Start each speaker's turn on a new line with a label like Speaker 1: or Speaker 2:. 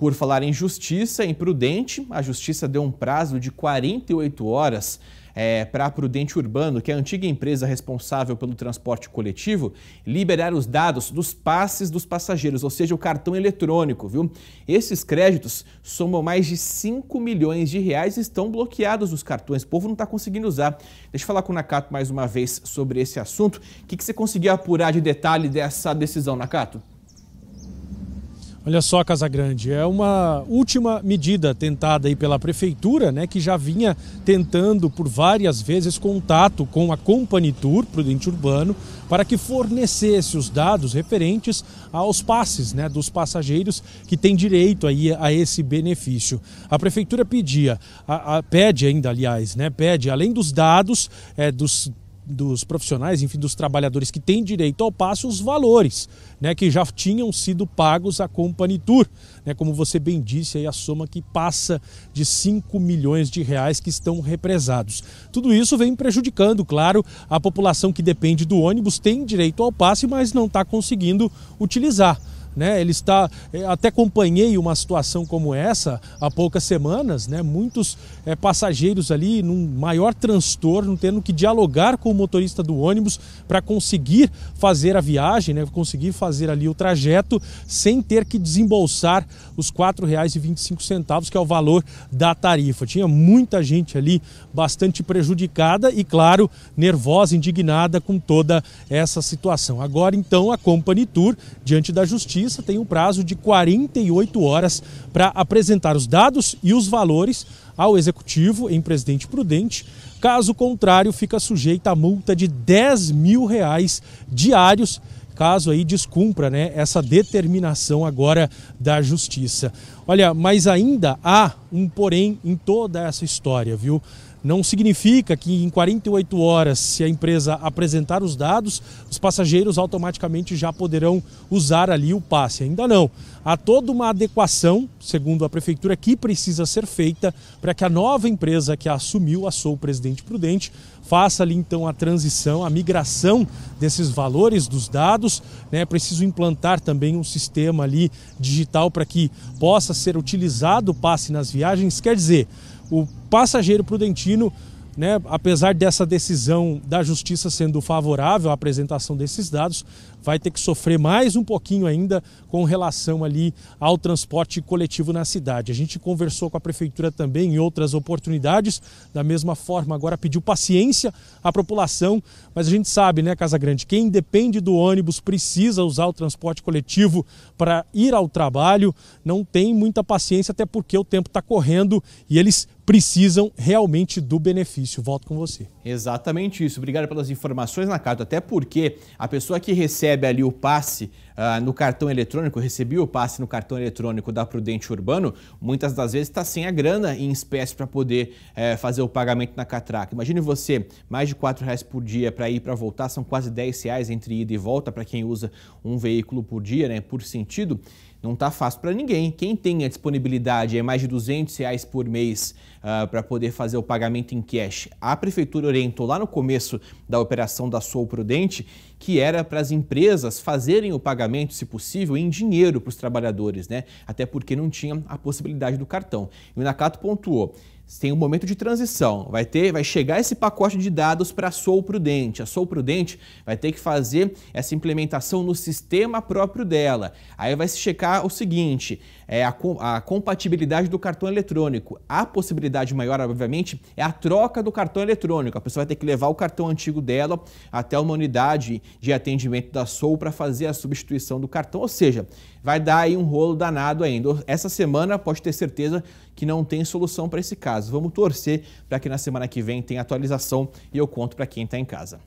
Speaker 1: Por falar em justiça, imprudente, a justiça deu um prazo de 48 horas é, para a Prudente Urbano, que é a antiga empresa responsável pelo transporte coletivo, liberar os dados dos passes dos passageiros, ou seja, o cartão eletrônico, viu? Esses créditos somam mais de 5 milhões de reais e estão bloqueados nos cartões. O povo não está conseguindo usar. Deixa eu falar com o Nakato mais uma vez sobre esse assunto. O que, que você conseguiu apurar de detalhe dessa decisão, Nakato?
Speaker 2: Olha só, Casa Grande, é uma última medida tentada aí pela prefeitura, né, que já vinha tentando por várias vezes contato com a Company Tour Prudente Urbano para que fornecesse os dados referentes aos passes, né, dos passageiros que têm direito aí a esse benefício. A prefeitura pedia, a, a, pede ainda, aliás, né, pede além dos dados é, dos dos profissionais, enfim, dos trabalhadores que têm direito ao passe, os valores né, que já tinham sido pagos à Company Tour. Né, como você bem disse, aí a soma que passa de 5 milhões de reais que estão represados. Tudo isso vem prejudicando, claro, a população que depende do ônibus, tem direito ao passe, mas não está conseguindo utilizar né? Ele está eh, até acompanhei uma situação como essa há poucas semanas, né? Muitos é, passageiros ali num maior transtorno, tendo que dialogar com o motorista do ônibus para conseguir fazer a viagem, né? Conseguir fazer ali o trajeto sem ter que desembolsar os R$ 4,25, que é o valor da tarifa. Tinha muita gente ali bastante prejudicada e, claro, nervosa, indignada com toda essa situação. Agora, então, a Company Tour, diante da justiça Justiça tem um prazo de 48 horas para apresentar os dados e os valores ao Executivo em Presidente Prudente. Caso contrário, fica sujeita a multa de 10 mil reais diários, caso aí descumpra né, essa determinação agora da Justiça. Olha, mas ainda há um porém em toda essa história, viu? Não significa que em 48 horas, se a empresa apresentar os dados, os passageiros automaticamente já poderão usar ali o passe. Ainda não. Há toda uma adequação, segundo a prefeitura, que precisa ser feita para que a nova empresa que assumiu, a Sou Presidente Prudente, faça ali então a transição, a migração desses valores dos dados. Né? Preciso implantar também um sistema ali digital para que possa ser utilizado o passe nas viagens, quer dizer, o passageiro prudentino, né, apesar dessa decisão da justiça sendo favorável à apresentação desses dados, vai ter que sofrer mais um pouquinho ainda com relação ali ao transporte coletivo na cidade. A gente conversou com a prefeitura também em outras oportunidades, da mesma forma agora pediu paciência à população, mas a gente sabe, né, Casa Grande, quem depende do ônibus precisa usar o transporte coletivo para ir ao trabalho, não tem muita paciência até porque o tempo está correndo e eles precisam realmente do benefício.
Speaker 1: Volto com você. Exatamente isso. Obrigado pelas informações, na carta Até porque a pessoa que recebe recebe ali o passe ah, no cartão eletrônico, recebi o passe no cartão eletrônico da Prudente Urbano, muitas das vezes está sem a grana em espécie para poder eh, fazer o pagamento na catraca. Imagine você, mais de R$ reais por dia para ir para voltar, são quase R$ reais entre ida e volta para quem usa um veículo por dia, né, por sentido não está fácil para ninguém. Quem tem a disponibilidade é mais de 200 reais por mês uh, ah, para poder fazer o pagamento em cash. A prefeitura orientou lá no começo da operação da Sol Prudente que era para as empresas fazerem o pagamento pagamento, se possível, em dinheiro para os trabalhadores, né? Até porque não tinha a possibilidade do cartão. E o Nakato pontuou: tem um momento de transição. Vai ter, vai chegar esse pacote de dados para a Sol Prudente. A Sol Prudente vai ter que fazer essa implementação no sistema próprio dela. Aí vai se checar o seguinte: é a, a compatibilidade do cartão eletrônico. A possibilidade maior, obviamente, é a troca do cartão eletrônico. A pessoa vai ter que levar o cartão antigo dela até uma unidade de atendimento da Sol para fazer a substituição do cartão. Ou seja, vai dar aí um rolo danado ainda. Essa semana pode ter certeza que não tem solução para esse caso caso. Vamos torcer para que na semana que vem tenha atualização e eu conto para quem está em casa.